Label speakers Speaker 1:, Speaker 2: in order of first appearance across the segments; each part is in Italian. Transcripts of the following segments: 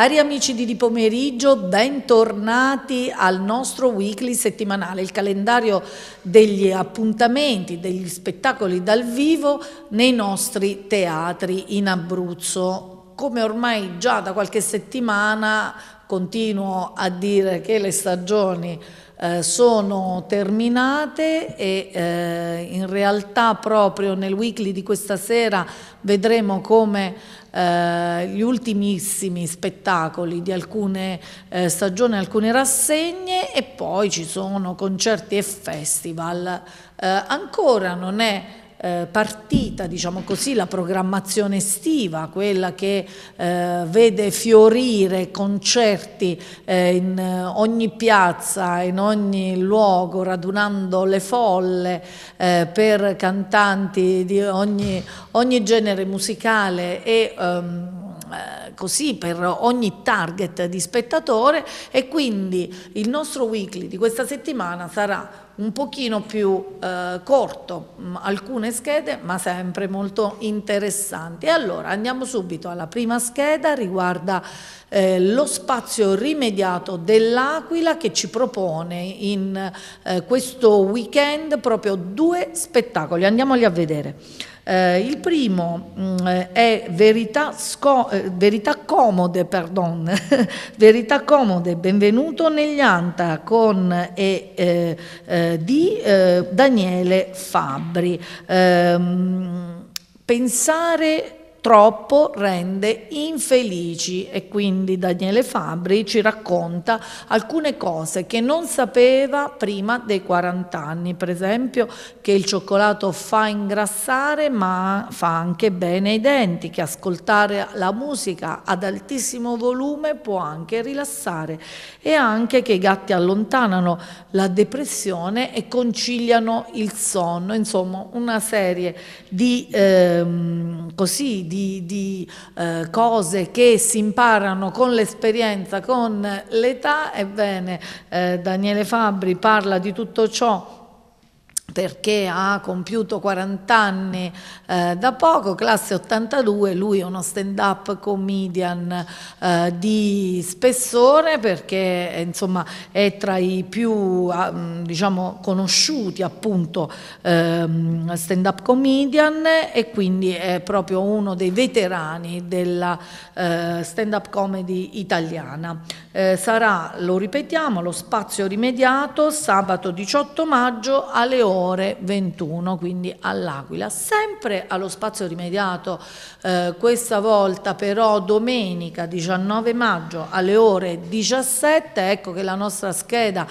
Speaker 1: Cari amici di Di Pomeriggio, bentornati al nostro weekly settimanale, il calendario degli appuntamenti, degli spettacoli dal vivo nei nostri teatri in Abruzzo. Come ormai già da qualche settimana continuo a dire che le stagioni eh, sono terminate e eh, in realtà proprio nel weekly di questa sera vedremo come eh, gli ultimissimi spettacoli di alcune eh, stagioni, alcune rassegne e poi ci sono concerti e festival. Eh, ancora non è eh, partita, diciamo così, la programmazione estiva, quella che eh, vede fiorire concerti eh, in ogni piazza, in ogni luogo, radunando le folle eh, per cantanti di ogni, ogni genere musicale e ehm, eh, così per ogni target di spettatore e quindi il nostro weekly di questa settimana sarà un pochino più eh, corto, mm, alcune schede ma sempre molto interessanti. allora andiamo subito alla prima scheda, riguarda eh, lo spazio rimediato dell'Aquila che ci propone in eh, questo weekend proprio due spettacoli, andiamoli a vedere. Eh, il primo mh, mm, è verità, eh, verità comode, perdon, verità comode, benvenuto negli Anta con e eh, eh di eh, Daniele Fabri. Ehm, pensare troppo rende infelici e quindi Daniele Fabri ci racconta alcune cose che non sapeva prima dei 40 anni, per esempio che il cioccolato fa ingrassare ma fa anche bene ai denti, che ascoltare la musica ad altissimo volume può anche rilassare e anche che i gatti allontanano la depressione e conciliano il sonno, insomma una serie di ehm, così di, di eh, cose che si imparano con l'esperienza, con l'età, ebbene eh, Daniele Fabri parla di tutto ciò perché ha compiuto 40 anni eh, da poco, classe 82, lui è uno stand-up comedian eh, di spessore perché eh, insomma, è tra i più ah, mm, diciamo, conosciuti appunto ehm, stand-up comedian e quindi è proprio uno dei veterani della eh, stand-up comedy italiana. Eh, sarà, lo ripetiamo, lo spazio rimediato sabato 18 maggio alle ore ore 21, quindi all'Aquila. Sempre allo spazio rimediato, eh, questa volta però domenica 19 maggio alle ore 17, ecco che la nostra scheda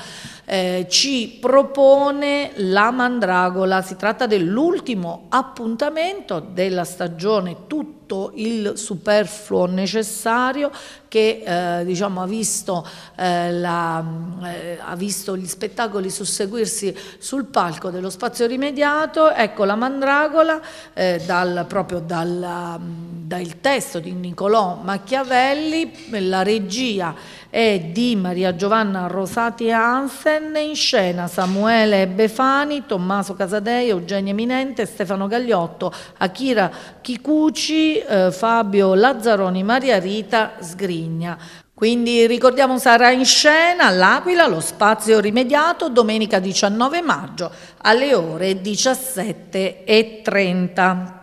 Speaker 1: eh, ci propone la mandragola, si tratta dell'ultimo appuntamento della stagione tutta tutto il superfluo necessario che eh, diciamo, ha, visto, eh, la, eh, ha, visto, gli spettacoli susseguirsi sul palco dello spazio rimediato, ecco la Mandragola eh, dal, proprio dal, mm, dal testo di Niccolò Machiavelli, la regia e di Maria Giovanna Rosati Hansen, in scena Samuele Befani, Tommaso Casadei, Eugenio Eminente, Stefano Gagliotto, Akira Chicuci, eh, Fabio Lazzaroni, Maria Rita Sgrigna. Quindi ricordiamo sarà in scena all'Aquila lo spazio rimediato domenica 19 maggio alle ore 17.30.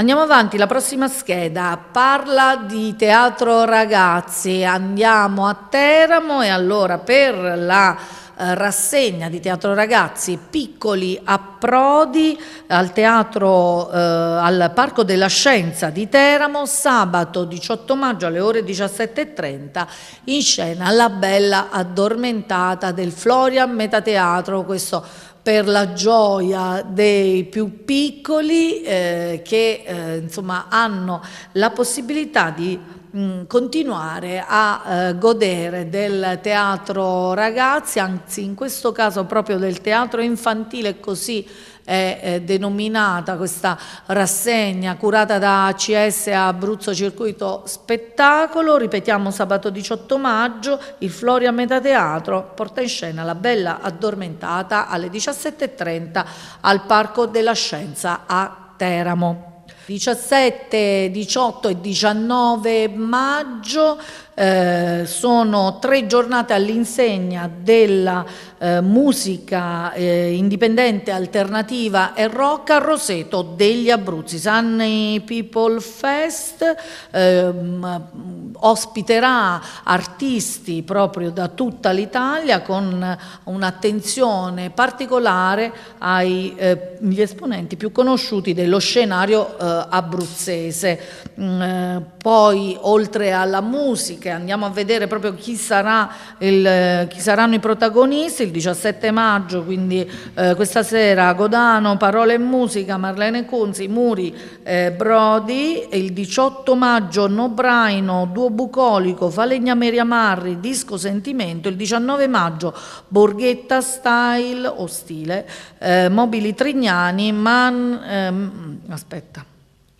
Speaker 1: Andiamo avanti, la prossima scheda parla di teatro ragazzi, andiamo a Teramo e allora per la eh, rassegna di teatro ragazzi piccoli approdi al teatro eh, al Parco della Scienza di Teramo sabato 18 maggio alle ore 17.30 in scena La Bella Addormentata del Florian Metateatro, questo per la gioia dei più piccoli eh, che eh, insomma, hanno la possibilità di mm, continuare a eh, godere del teatro ragazzi, anzi in questo caso proprio del teatro infantile così è denominata questa rassegna curata da ACS Abruzzo Circuito Spettacolo, ripetiamo sabato 18 maggio, il Floria Teatro porta in scena La Bella Addormentata alle 17.30 al Parco della Scienza a Teramo. 17, 18 e 19 maggio eh, sono tre giornate all'insegna della eh, musica eh, indipendente, alternativa e rock a Roseto degli Abruzzi. Sunny People Fest ehm, ospiterà artisti proprio da tutta l'Italia con un'attenzione particolare agli eh, esponenti più conosciuti dello scenario eh, abruzzese. Mm, eh, poi oltre alla musica che andiamo a vedere proprio chi, sarà il, chi saranno i protagonisti, il 17 maggio, quindi eh, questa sera Godano, Parole e Musica, Marlene Conzi, Muri, eh, Brodi, il 18 maggio Nobraino, Duo Bucolico, Falegna Meria Marri, Disco Sentimento, il 19 maggio Borghetta Style o Stile, eh, Mobili Trignani, Man... Ehm, aspetta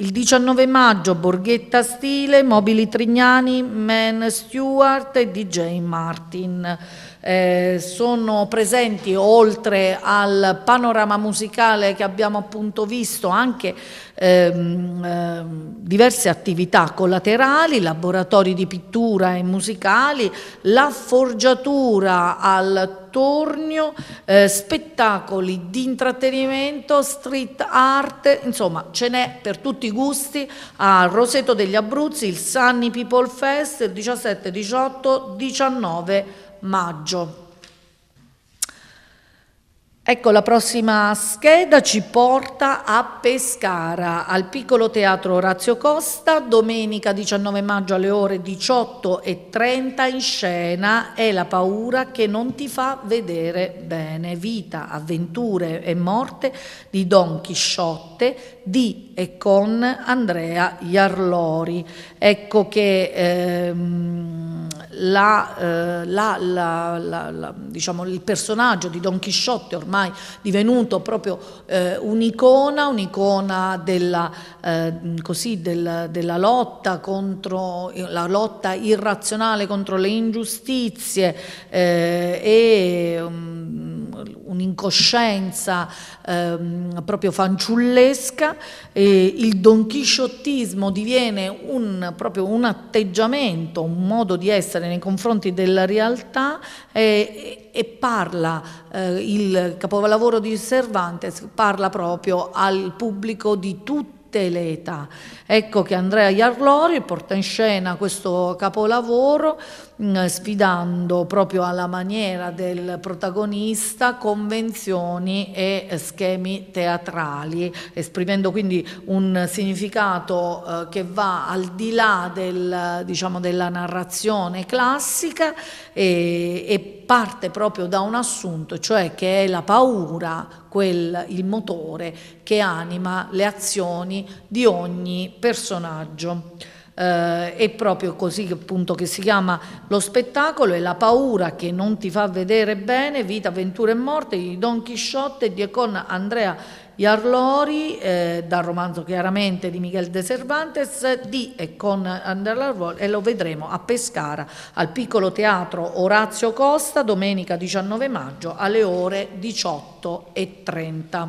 Speaker 1: il 19 maggio Borghetta Stile, Mobili Trignani, Man Stewart e DJ Martin. Eh, sono presenti oltre al panorama musicale che abbiamo appunto visto anche ehm, eh, diverse attività collaterali, laboratori di pittura e musicali, la forgiatura al tornio, eh, spettacoli di intrattenimento, street art, insomma ce n'è per tutti i gusti a Roseto degli Abruzzi, il Sunny People Fest il 17, 18, 19 maggio. Ecco, la prossima scheda ci porta a Pescara, al piccolo teatro Orazio Costa, domenica 19 maggio alle ore 18.30 in scena è La paura che non ti fa vedere bene, vita, avventure e morte di Don Chisciotte di e con Andrea Iarlori. Ecco che... Ehm, la, eh, la, la, diciamo, il personaggio di Don Chisciotte ormai divenuto proprio eh, un'icona, un'icona della, eh, del, della lotta, contro, lotta irrazionale contro le ingiustizie eh, e um, un'incoscienza ehm, proprio fanciullesca, eh, il donchisciottismo diviene un, proprio un atteggiamento, un modo di essere nei confronti della realtà e, e parla, eh, il capolavoro di Cervantes parla proprio al pubblico di tutti tutte le età. Ecco che Andrea Iarlori porta in scena questo capolavoro mm, sfidando proprio alla maniera del protagonista convenzioni e schemi teatrali, esprimendo quindi un significato eh, che va al di là del, diciamo, della narrazione classica e, e parte proprio da un assunto, cioè che è la paura quel, il motore che anima le azioni di ogni personaggio. Eh, è proprio così appunto, che si chiama lo spettacolo e la paura che non ti fa vedere bene, vita, avventura e morte di Don Chisciotte e di Econ Andrea gli Arlori, eh, dal romanzo chiaramente di Miguel de Cervantes, di e con Andrea Arlori, e lo vedremo a Pescara, al piccolo teatro Orazio Costa, domenica 19 maggio alle ore 18.30.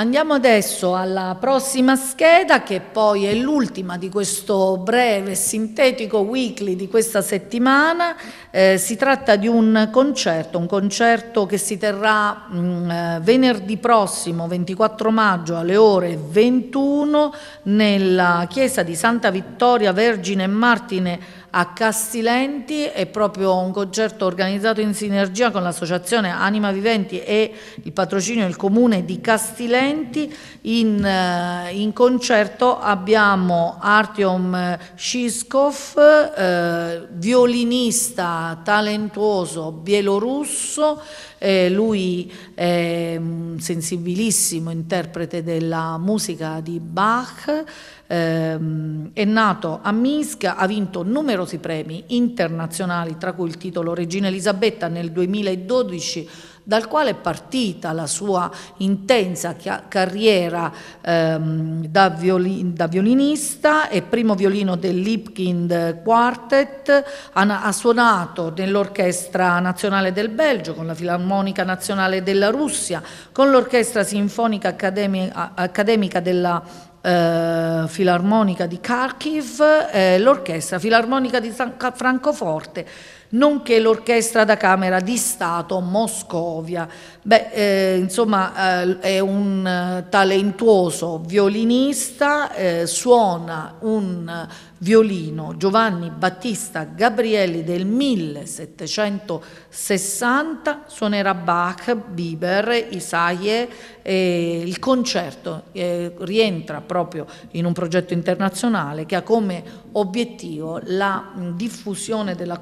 Speaker 1: Andiamo adesso alla prossima scheda che poi è l'ultima di questo breve e sintetico weekly di questa settimana. Eh, si tratta di un concerto, un concerto che si terrà mh, mm, eh, venerdì prossimo 24 maggio alle ore 21 nella chiesa di Santa Vittoria Vergine e Martine a Castilenti è proprio un concerto organizzato in sinergia con l'associazione Anima Viventi e il patrocinio del comune di Castilenti. In, eh, in concerto abbiamo Artyom Shishkov, eh, violinista talentuoso bielorusso, eh, lui è un sensibilissimo interprete della musica di Bach, ehm, è nato a Minsk, ha vinto numerosi premi internazionali, tra cui il titolo Regina Elisabetta nel 2012 dal quale è partita la sua intensa carriera ehm, da, violin, da, violinista e primo violino dell'Hipkind Quartet, ha, ha suonato nell'Orchestra Nazionale del Belgio, con la Filarmonica Nazionale della Russia, con l'Orchestra Sinfonica Accademica, Accademica della eh, Filarmonica di Kharkiv, eh, l'Orchestra Filarmonica di San Francoforte nonché l'Orchestra da Camera di Stato Moscovia. Beh, eh, insomma, eh, è un eh, talentuoso violinista, eh, suona un violino Giovanni Battista Gabrielli del 1760 suonerà Bach, Bieber, Isaie eh, il concerto eh, rientra proprio in un progetto internazionale che ha come obiettivo la diffusione della,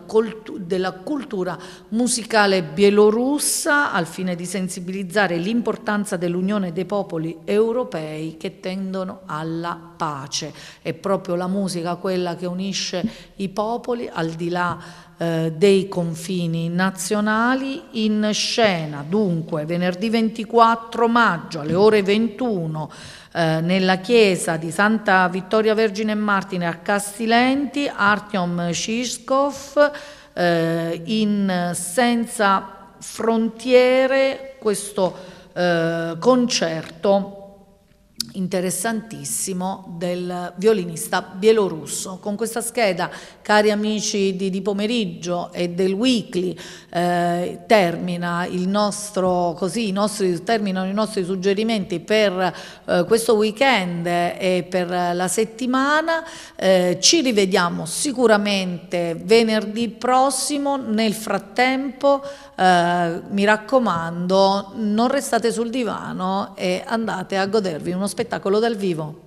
Speaker 1: della cultura musicale bielorussa al fine di sensibilizzare l'importanza dell'unione dei popoli europei che tendono alla pace. e proprio la musica quella che unisce i popoli al di là eh, dei confini nazionali in scena dunque venerdì 24 maggio alle ore 21 eh, nella chiesa di Santa Vittoria Vergine e Martine a Castilenti Artyom Shishkov eh, in Senza Frontiere questo eh, concerto interessantissimo del violinista bielorusso. Con questa scheda, cari amici di, di pomeriggio e del weekly, eh, termina nostro, così, i nostri, terminano i nostri suggerimenti per eh, questo weekend e per la settimana. Eh, ci rivediamo sicuramente venerdì prossimo. Nel frattempo, eh, mi raccomando, non restate sul divano e andate a godervi uno spettacolo spettacolo dal vivo.